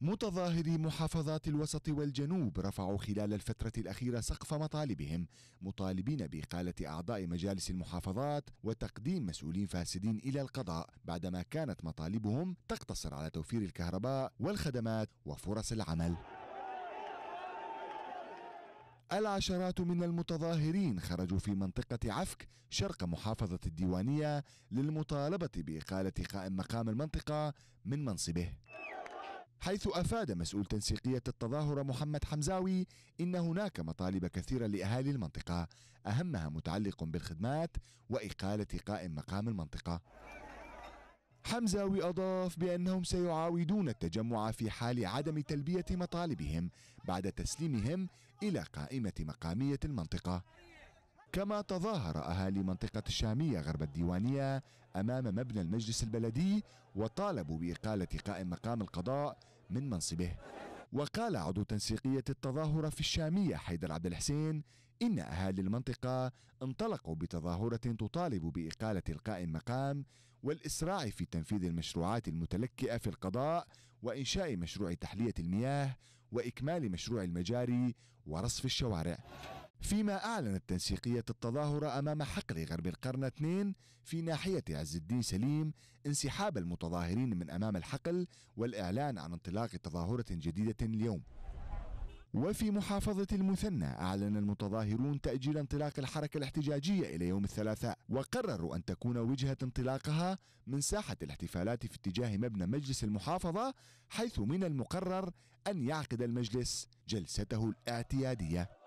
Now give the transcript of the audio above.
متظاهري محافظات الوسط والجنوب رفعوا خلال الفترة الأخيرة سقف مطالبهم مطالبين بإقالة أعضاء مجالس المحافظات وتقديم مسؤولين فاسدين إلى القضاء بعدما كانت مطالبهم تقتصر على توفير الكهرباء والخدمات وفرص العمل العشرات من المتظاهرين خرجوا في منطقة عفك شرق محافظة الديوانية للمطالبة بإقالة قائم مقام المنطقة من منصبه حيث أفاد مسؤول تنسيقية التظاهرة محمد حمزاوي إن هناك مطالب كثيرة لأهالي المنطقة أهمها متعلق بالخدمات وإقالة قائم مقام المنطقة حمزاوي أضاف بأنهم سيعاودون التجمع في حال عدم تلبية مطالبهم بعد تسليمهم إلى قائمة مقامية المنطقة كما تظاهر أهالي منطقة الشامية غرب الديوانية أمام مبنى المجلس البلدي وطالبوا بإقالة قائم مقام القضاء من منصبه وقال عضو تنسيقية التظاهرة في الشامية حيدر عبد الحسين إن أهالي المنطقة انطلقوا بتظاهرة تطالب بإقالة القائم مقام والإسراع في تنفيذ المشروعات المتلكئة في القضاء وإنشاء مشروع تحلية المياه وإكمال مشروع المجاري ورصف الشوارع فيما أعلنت تنسيقية التظاهرة أمام حقل غرب القرن اثنين في ناحية عز الدين سليم انسحاب المتظاهرين من أمام الحقل والإعلان عن انطلاق تظاهرة جديدة اليوم وفي محافظة المثنى أعلن المتظاهرون تأجيل انطلاق الحركة الاحتجاجية إلى يوم الثلاثاء وقرروا أن تكون وجهة انطلاقها من ساحة الاحتفالات في اتجاه مبنى مجلس المحافظة حيث من المقرر أن يعقد المجلس جلسته الاعتيادية